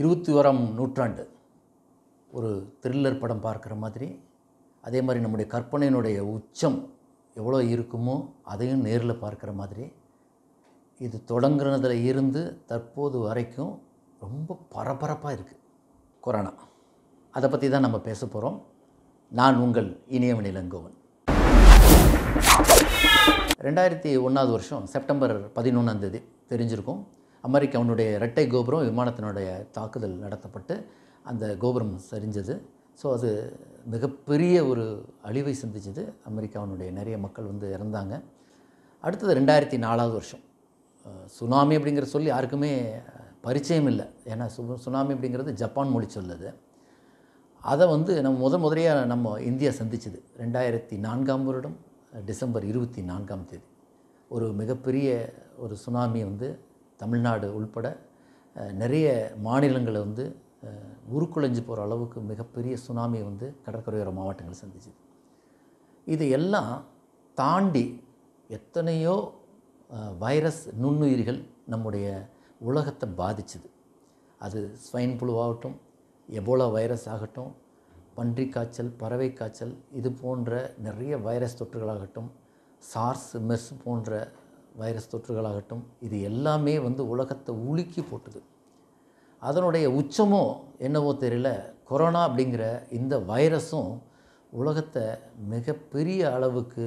இருபத்தி ஓராம் நூற்றாண்டு ஒரு த்ரில்லர் படம் பார்க்குற மாதிரி அதே மாதிரி நம்முடைய கற்பனையினுடைய உச்சம் எவ்வளோ இருக்குமோ அதையும் நேரில் பார்க்குற மாதிரி இது தொடங்குறதில் இருந்து தற்போது வரைக்கும் ரொம்ப பரபரப்பாக இருக்குது கொரோனா அதை பற்றி தான் நம்ம பேச போகிறோம் நான் உங்கள் இனியவன் இளங்கோவன் ரெண்டாயிரத்தி ஒன்றாவது வருஷம் செப்டம்பர் பதினொன்றாந்தேதி தெரிஞ்சிருக்கும் அமெரிக்காவினுடைய இரட்டை கோபுரம் விமானத்தினுடைய தாக்குதல் நடத்தப்பட்டு அந்த கோபுரம் சரிஞ்சது ஸோ அது மிகப்பெரிய ஒரு அழிவை சந்திச்சது அமெரிக்காவினுடைய நிறைய மக்கள் வந்து இறந்தாங்க அடுத்தது ரெண்டாயிரத்தி நாலாவது வருஷம் சுனாமி அப்படிங்கிற சொல்லி யாருக்குமே பரிச்சயம் இல்லை ஏன்னா சு சுனாமி அப்படிங்கிறது ஜப்பான் மொழி சொல்லுது அதை வந்து நம்ம முத முதலையாக நம்ம இந்தியா சந்திச்சது ரெண்டாயிரத்தி நான்காம் வருடம் டிசம்பர் இருபத்தி நான்காம் தேதி ஒரு மிகப்பெரிய ஒரு சுனாமி வந்து தமிழ்நாடு உள்பட நிறைய மாநிலங்களை வந்து உருக்குலைஞ்சு போகிற அளவுக்கு மிகப்பெரிய சுனாமி வந்து கடற்கரையோர மாவட்டங்கள் சந்திச்சுது இது எல்லாம் தாண்டி எத்தனையோ வைரஸ் நுண்ணுயிர்கள் நம்முடைய உலகத்தை பாதிச்சுது அது ஸ்வைன் புழு ஆகட்டும் எபோலா வைரஸ் ஆகட்டும் பன்றி காய்ச்சல் பறவை காய்ச்சல் இது போன்ற நிறைய வைரஸ் தொற்றுகளாகட்டும் சார்ஸ் மெஸ் போன்ற வைரஸ் தொற்றுகளாகட்டும் இது எல்லாமே வந்து உலகத்தை உலுக்கி போட்டுது அதனுடைய உச்சமோ என்னவோ தெரியல கொரோனா அப்படிங்கிற இந்த வைரஸும் உலகத்தை மிகப்பெரிய அளவுக்கு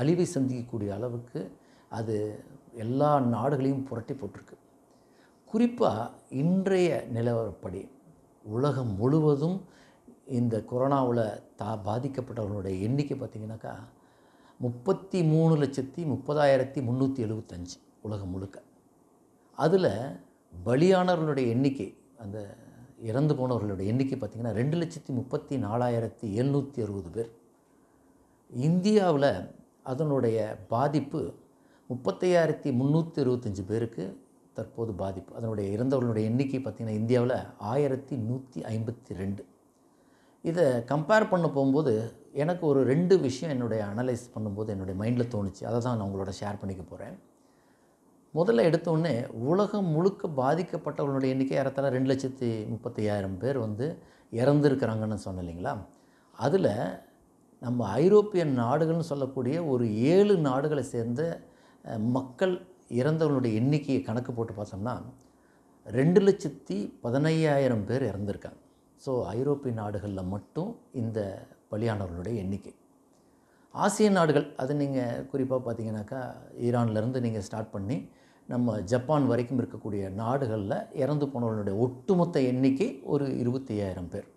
அழிவை சந்திக்கக்கூடிய அளவுக்கு அது எல்லா நாடுகளையும் புரட்டி போட்டிருக்கு குறிப்பாக இன்றைய நிலவரப்படி உலகம் முழுவதும் இந்த கொரோனாவில் தா பாதிக்கப்பட்டவர்களுடைய எண்ணிக்கை பார்த்திங்கனாக்கா முப்பத்தி மூணு லட்சத்தி முப்பதாயிரத்தி முந்நூற்றி எழுபத்தஞ்சு உலகம் முழுக்க அதில் பலியானவர்களுடைய எண்ணிக்கை அந்த இறந்து போனவர்களுடைய எண்ணிக்கை பார்த்திங்கன்னா ரெண்டு லட்சத்தி முப்பத்தி நாலாயிரத்தி எழுநூற்றி அறுபது பேர் இந்தியாவில் அதனுடைய பாதிப்பு முப்பத்தையாயிரத்தி முந்நூற்றி இருபத்தஞ்சி பேருக்கு தற்போது பாதிப்பு அதனுடைய இறந்தவர்களுடைய எண்ணிக்கை பார்த்திங்கன்னா இந்தியாவில் ஆயிரத்தி நூற்றி ஐம்பத்தி ரெண்டு இதை கம்பேர் பண்ண போகும்போது எனக்கு ஒரு ரெண்டு விஷயம் என்னுடைய அனலைஸ் பண்ணும்போது என்னுடைய மைண்டில் தோணுச்சு அதை தான் நான் உங்களோட ஷேர் பண்ணிக்க போகிறேன் முதல்ல எடுத்தோடனே உலகம் முழுக்க பாதிக்கப்பட்டவர்களுடைய எண்ணிக்கை ஏறத்தாழ ரெண்டு லட்சத்தி முப்பத்தி பேர் வந்து இறந்துருக்கிறாங்கன்னு சொன்னேன் இல்லைங்களா அதில் நம்ம ஐரோப்பிய நாடுகள்னு சொல்லக்கூடிய ஒரு ஏழு நாடுகளை சேர்ந்த மக்கள் இறந்தவர்களுடைய எண்ணிக்கையை கணக்கு போட்டு பார்த்தோம்னா ரெண்டு லட்சத்தி பதினையாயிரம் பேர் இறந்துருக்காங்க ஸோ ஐரோப்பிய நாடுகளில் மட்டும் இந்த பலியானவர்களுடைய எண்ணிக்கை ஆசிய நாடுகள் அது நீங்கள் குறிப்பாக பார்த்தீங்கன்னாக்கா ஈரான்லேருந்து நீங்கள் ஸ்டார்ட் பண்ணி நம்ம ஜப்பான் வரைக்கும் இருக்கக்கூடிய நாடுகளில் இறந்து போனவர்களுடைய ஒட்டுமொத்த எண்ணிக்கை ஒரு இருபத்தி ஐயாயிரம் பேர்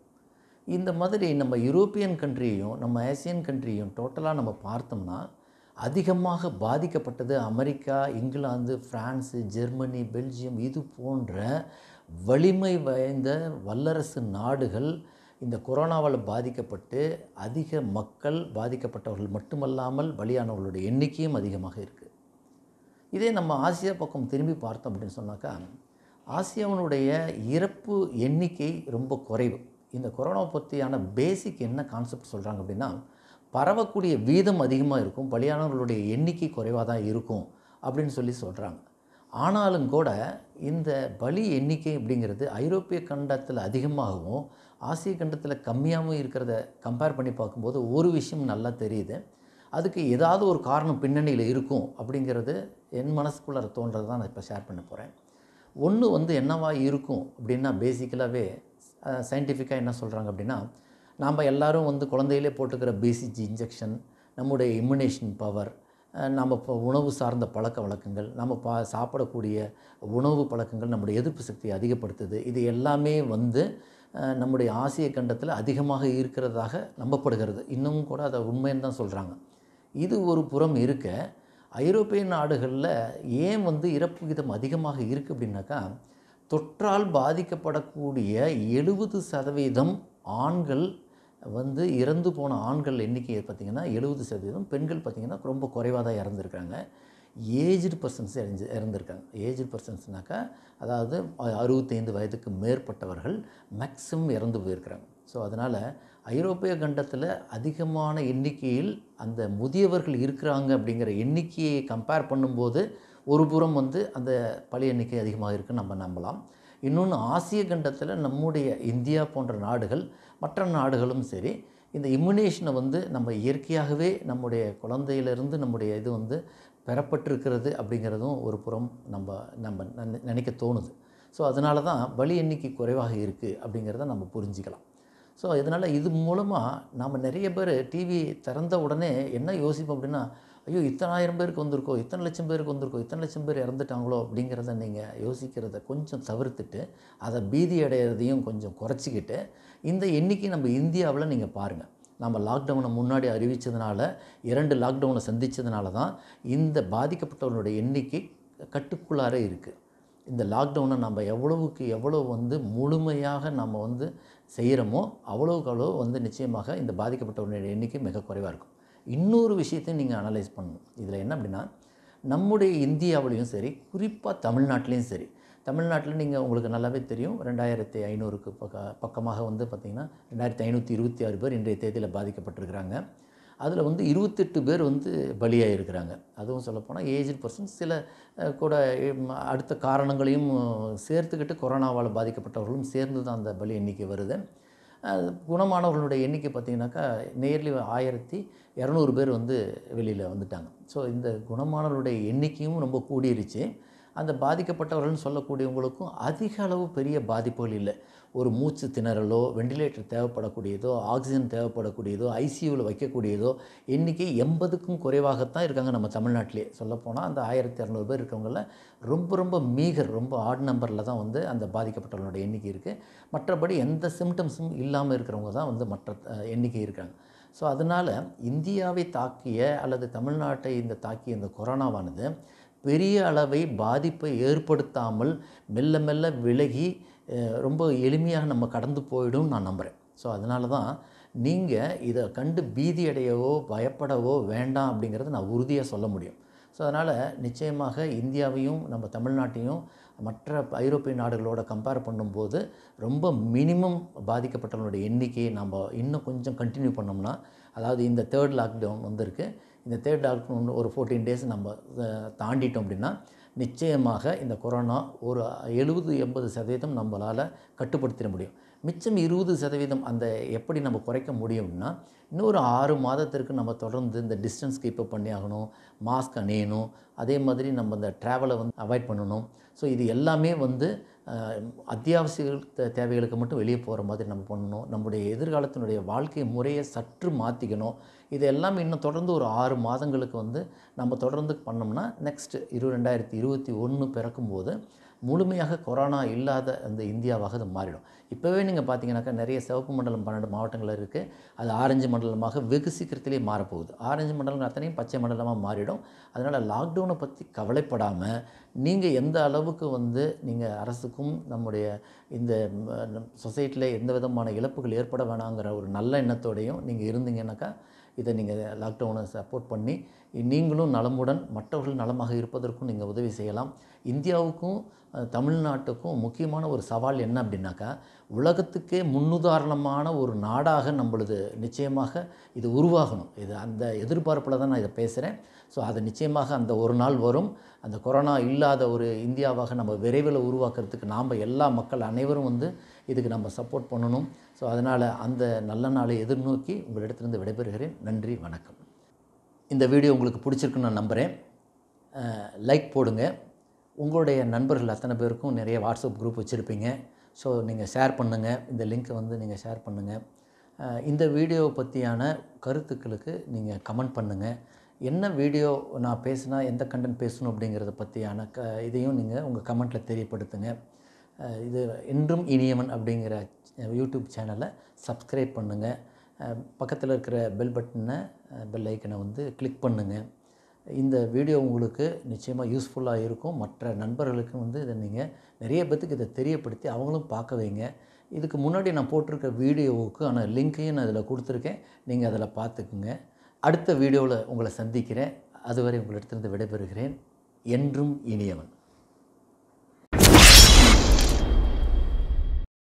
இந்த மாதிரி நம்ம யூரோப்பியன் கண்ட்ரியையும் நம்ம ஆசியன் கண்ட்ரியையும் டோட்டலாக நம்ம பார்த்தோம்னா அதிகமாக பாதிக்கப்பட்டது America England France Germany Belgium இது போன்ற வலிமை வாய்ந்த வல்லரசு நாடுகள் இந்த கொரோனாவால் பாதிக்கப்பட்டு அதிக மக்கள் பாதிக்கப்பட்டவர்கள் மட்டுமல்லாமல் பலியானவர்களுடைய எண்ணிக்கையும் அதிகமாக இருக்குது இதே நம்ம ஆசியா பக்கம் திரும்பி பார்த்தோம் அப்படின்னு சொன்னாக்கா ஆசியாவினுடைய இறப்பு எண்ணிக்கை ரொம்ப குறைவு இந்த கொரோனா பற்றியான பேசிக் என்ன கான்செப்ட் சொல்கிறாங்க அப்படின்னா பரவக்கூடிய வீதம் அதிகமாக இருக்கும் பலியானவர்களுடைய எண்ணிக்கை குறைவாக தான் இருக்கும் அப்படின்னு சொல்லி சொல்கிறாங்க ஆனாலும் கூட இந்த பலி எண்ணிக்கை அப்படிங்கிறது ஐரோப்பிய கண்டத்தில் அதிகமாகவும் ஆசிய கண்டத்தில் கம்மியாகவும் இருக்கிறத கம்பேர் பண்ணி பார்க்கும்போது ஒரு விஷயம் நல்லா தெரியுது அதுக்கு ஏதாவது ஒரு காரணம் பின்னணியில் இருக்கும் அப்படிங்கிறது என் மனசுக்குள்ளே தோன்றது தான் நான் இப்போ ஷேர் பண்ண போகிறேன் ஒன்று வந்து என்னவாக இருக்கும் அப்படின்னா பேசிக்கலாகவே சயின்டிஃபிக்காக என்ன சொல்கிறாங்க அப்படின்னா நாம் எல்லோரும் வந்து குழந்தையிலே போட்டுக்கிற பிசிஜி இன்ஜெக்ஷன் நம்முடைய இம்யூனேஷன் பவர் நம்ம இப்போ உணவு சார்ந்த பழக்க வழக்கங்கள் நம்ம பா சாப்பிடக்கூடிய உணவு பழக்கங்கள் நம்முடைய எதிர்ப்பு சக்தியை அதிகப்படுத்துது இது எல்லாமே வந்து நம்முடைய ஆசிய கண்டத்தில் அதிகமாக இருக்கிறதாக நம்பப்படுகிறது இன்னமும் கூட அதை உண்மைன்னு தான் சொல்கிறாங்க இது ஒரு புறம் இருக்க ஐரோப்பிய நாடுகளில் ஏன் வந்து இறப்பு விகிதம் அதிகமாக இருக்குது அப்படின்னாக்கா தொற்றால் பாதிக்கப்படக்கூடிய எழுபது சதவீதம் ஆண்கள் வந்து இறந்து போன ஆண்கள் எண்ணிக்கை பார்த்திங்கன்னா எழுபது சதவீதம் பெண்கள் பார்த்திங்கன்னா ரொம்ப குறைவாக தான் இறந்துருக்காங்க ஏஜ்டு பர்சன்ஸ் இறஞ்சி இறந்துருக்காங்க ஏஜ்டு பர்சன்ஸ்னாக்கா அதாவது அறுபத்தைந்து வயதுக்கு மேற்பட்டவர்கள் மேக்ஸிமம் இறந்து போயிருக்கிறாங்க ஸோ அதனால் ஐரோப்பிய கண்டத்தில் அதிகமான எண்ணிக்கையில் அந்த முதியவர்கள் இருக்கிறாங்க அப்படிங்கிற எண்ணிக்கையை கம்பேர் பண்ணும்போது ஒரு புறம் வந்து அந்த பழைய எண்ணிக்கை அதிகமாக இருக்குன்னு நம்ம நம்பலாம் இன்னொன்று ஆசிய கண்டத்தில் நம்முடைய இந்தியா போன்ற நாடுகள் மற்ற நாடுகளும் சரி இந்த இம்யூனேஷனை வந்து நம்ம இயற்கையாகவே நம்முடைய குழந்தையிலிருந்து நம்முடைய இது வந்து பெறப்பட்டிருக்கிறது அப்படிங்கிறதும் ஒரு புறம் நம்ம நம்ம நினைக்க தோணுது ஸோ அதனால தான் வலி எண்ணிக்கை குறைவாக இருக்குது அப்படிங்கிறத நம்ம புரிஞ்சுக்கலாம் ஸோ இதனால் இது மூலமாக நாம் நிறைய பேர் டிவி திறந்த உடனே என்ன யோசிப்போம் அப்படின்னா ஐயோ இத்தனை ஆயிரம் பேருக்கு வந்திருக்கோ இத்தனை லட்சம் பேருக்கு வந்திருக்கோ இத்தனை லட்சம் பேர் இறந்துட்டாங்களோ அப்படிங்கிறத நீங்கள் யோசிக்கிறத கொஞ்சம் தவிர்த்துட்டு அதை பீதி அடையிறதையும் கொஞ்சம் குறைச்சிக்கிட்டு இந்த எண்ணிக்கை நம்ம இந்தியாவில் நீங்கள் பாருங்கள் நம்ம லாக்டவுனை முன்னாடி அறிவித்ததுனால இரண்டு லாக்டவுனை சந்தித்ததுனால தான் இந்த பாதிக்கப்பட்டவர்களுடைய எண்ணிக்கை கட்டுக்குள்ளார இருக்குது இந்த லாக்டவுனை நம்ம எவ்வளவுக்கு எவ்வளோ வந்து முழுமையாக நம்ம வந்து செய்கிறோமோ அவ்வளோக்கு அவ்வளோ வந்து நிச்சயமாக இந்த பாதிக்கப்பட்டவனுடைய எண்ணிக்கை மிக குறைவாக இருக்கும் இன்னொரு விஷயத்தையும் நீங்கள் அனலைஸ் பண்ணணும் இதில் என்ன அப்படின்னா நம்முடைய இந்தியாவிலையும் சரி குறிப்பாக தமிழ்நாட்டிலையும் சரி தமிழ்நாட்டில் நீங்கள் உங்களுக்கு நல்லாவே தெரியும் ரெண்டாயிரத்தி ஐநூறுக்கு பக்க பக்கமாக வந்து பார்த்திங்கன்னா ரெண்டாயிரத்தி ஐநூற்றி இருபத்தி ஆறு பேர் இன்றைய தேதியில் பாதிக்கப்பட்டிருக்கிறாங்க அதில் வந்து இருபத்தெட்டு பேர் வந்து பலியாக இருக்கிறாங்க அதுவும் சொல்லப்போனால் ஏஜ் பர்சன் சில கூட அடுத்த காரணங்களையும் சேர்த்துக்கிட்டு கொரோனாவால் பாதிக்கப்பட்டவர்களும் சேர்ந்து தான் அந்த பலி எண்ணிக்கை வருது குணமானவர்களுடைய எண்ணிக்கை பார்த்திங்கனாக்கா நேர்லி ஆயிரத்தி இரநூறு பேர் வந்து வெளியில் வந்துட்டாங்க ஸோ இந்த குணமானவர்களுடைய எண்ணிக்கையும் ரொம்ப கூடிருச்சு அந்த பாதிக்கப்பட்டவர்கள்னு சொல்லக்கூடியவங்களுக்கும் அதிக அளவு பெரிய பாதிப்புகள் இல்லை ஒரு மூச்சு திணறலோ வெண்டிலேட்டர் தேவைப்படக்கூடியதோ ஆக்சிஜன் தேவைப்படக்கூடியதோ ஐசியூவில் வைக்கக்கூடியதோ இன்றைக்கி எண்பதுக்கும் குறைவாகத்தான் இருக்காங்க நம்ம தமிழ்நாட்டிலே சொல்லப்போனால் அந்த ஆயிரத்தி இரநூறு பேர் இருக்கவங்கள ரொம்ப ரொம்ப மீகர் ரொம்ப ஆட் நம்பரில் தான் வந்து அந்த பாதிக்கப்பட்டவர்களோட எண்ணிக்கை இருக்குது மற்றபடி எந்த சிம்டம்ஸும் இல்லாமல் இருக்கிறவங்க தான் வந்து மற்ற எண்ணிக்கை இருக்காங்க ஸோ அதனால் இந்தியாவை தாக்கிய அல்லது தமிழ்நாட்டை இந்த தாக்கிய இந்த கொரோனாவானது பெரிய அளவை பாதிப்பை ஏற்படுத்தாமல் மெல்ல மெல்ல விலகி ரொம்ப எளிமையாக நம்ம கடந்து போயிடும் நான் நம்புகிறேன் ஸோ அதனால தான் நீங்கள் இதை கண்டு பீதி அடையவோ பயப்படவோ வேண்டாம் அப்படிங்கிறத நான் உறுதியாக சொல்ல முடியும் ஸோ அதனால் நிச்சயமாக இந்தியாவையும் நம்ம தமிழ்நாட்டையும் மற்ற ஐரோப்பிய நாடுகளோட கம்பேர் பண்ணும்போது ரொம்ப மினிமம் பாதிக்கப்பட்டவங்களுடைய எண்ணிக்கையை நம்ம இன்னும் கொஞ்சம் கண்டினியூ பண்ணோம்னா அதாவது இந்த தேர்ட் லாக்டவுன் வந்திருக்கு இந்த தேர்ட் லாக்டவுன் ஒரு ஃபோர்டீன் டேஸ் நம்ம தாண்டிட்டோம் அப்படின்னா நிச்சயமாக இந்த கொரோனா ஒரு எழுபது எண்பது சதவீதம் நம்மளால் கட்டுப்படுத்திட முடியும் மிச்சம் இருபது சதவீதம் அந்த எப்படி நம்ம குறைக்க முடியும்னா இன்னொரு ஆறு மாதத்திற்கு நம்ம தொடர்ந்து இந்த டிஸ்டன்ஸ் கீப்பப் பண்ணி ஆகணும் மாஸ்க் அணியணும் அதே மாதிரி நம்ம இந்த ட்ராவலை வந்து அவாய்ட் பண்ணணும் ஸோ இது எல்லாமே வந்து அத்தியாவசிய தேவைகளுக்கு மட்டும் வெளியே போகிற மாதிரி நம்ம பண்ணணும் நம்முடைய எதிர்காலத்தினுடைய வாழ்க்கை முறையை சற்று மாற்றிக்கணும் இதெல்லாம் இன்னும் தொடர்ந்து ஒரு ஆறு மாதங்களுக்கு வந்து நம்ம தொடர்ந்து பண்ணோம்னா நெக்ஸ்ட் இரு ரெண்டாயிரத்தி இருபத்தி ஒன்று பிறக்கும்போது முழுமையாக கொரோனா இல்லாத அந்த இந்தியாவாக அது மாறிடும் இப்போவே நீங்கள் பார்த்தீங்கன்னாக்கா நிறைய சிவப்பு மண்டலம் பன்னெண்டு மாவட்டங்கள் இருக்குது அது ஆரஞ்சு மண்டலமாக வெகு சீக்கிரத்திலே மாறப்போகுது ஆரஞ்சு மண்டலம் அத்தனையும் பச்சை மண்டலமாக மாறிடும் அதனால் லாக்டவுனை பற்றி கவலைப்படாமல் நீங்கள் எந்த அளவுக்கு வந்து நீங்கள் அரசுக்கும் நம்முடைய இந்த சொசைட்டியில் எந்த விதமான இழப்புகள் ஏற்பட வேணாங்கிற ஒரு நல்ல எண்ணத்தோடையும் நீங்கள் இருந்தீங்கன்னாக்கா இதை நீங்கள் லாக்டவுனை சப்போர்ட் பண்ணி நீங்களும் நலமுடன் மற்றவர்கள் நலமாக இருப்பதற்கும் நீங்கள் உதவி செய்யலாம் இந்தியாவுக்கும் தமிழ்நாட்டுக்கும் முக்கியமான ஒரு சவால் என்ன அப்படின்னாக்கா உலகத்துக்கே முன்னுதாரணமான ஒரு நாடாக நம்மளது நிச்சயமாக இது உருவாகணும் இது அந்த எதிர்பார்ப்பில் தான் நான் இதை பேசுகிறேன் ஸோ அதை நிச்சயமாக அந்த ஒரு நாள் வரும் அந்த கொரோனா இல்லாத ஒரு இந்தியாவாக நம்ம விரைவில் உருவாக்குறதுக்கு நாம் எல்லா மக்கள் அனைவரும் வந்து இதுக்கு நம்ம சப்போர்ட் பண்ணணும் ஸோ அதனால் அந்த நல்ல நாளை எதிர்நோக்கி உங்களிடத்திலிருந்து விடைபெறுகிறேன் நன்றி வணக்கம் இந்த வீடியோ உங்களுக்கு பிடிச்சிருக்குன்னு நான் நம்புகிறேன் லைக் போடுங்கள் உங்களுடைய நண்பர்கள் அத்தனை பேருக்கும் நிறைய வாட்ஸ்அப் குரூப் வச்சுருப்பீங்க ஸோ நீங்கள் ஷேர் பண்ணுங்கள் இந்த லிங்க்கை வந்து நீங்கள் ஷேர் பண்ணுங்கள் இந்த வீடியோவை பற்றியான கருத்துக்களுக்கு நீங்கள் கமெண்ட் பண்ணுங்கள் என்ன வீடியோ நான் பேசுனா எந்த கண்டென்ட் பேசணும் அப்படிங்கிறத பற்றியான க இதையும் நீங்கள் உங்கள் கமெண்ட்டில் தெரியப்படுத்துங்க இது என்றும் இனியவன் அப்படிங்கிற யூடியூப் சேனலை சப்ஸ்கிரைப் பண்ணுங்கள் பக்கத்தில் இருக்கிற பெல் பட்டனை பெல் ஐக்கனை வந்து கிளிக் பண்ணுங்கள் இந்த வீடியோ உங்களுக்கு நிச்சயமாக யூஸ்ஃபுல்லாக இருக்கும் மற்ற நண்பர்களுக்கும் வந்து இதை நீங்கள் நிறைய பேத்துக்கு இதை தெரியப்படுத்தி அவங்களும் பார்க்க வைங்க இதுக்கு முன்னாடி நான் போட்டிருக்க வீடியோவுக்கு ஆனால் லிங்க்கையும் நான் இதில் கொடுத்துருக்கேன் நீங்கள் அதில் பார்த்துக்குங்க அடுத்த வீடியோவில் உங்களை சந்திக்கிறேன் அதுவரை உங்களிடத்திலிருந்து விடைபெறுகிறேன் என்றும் இனியவன்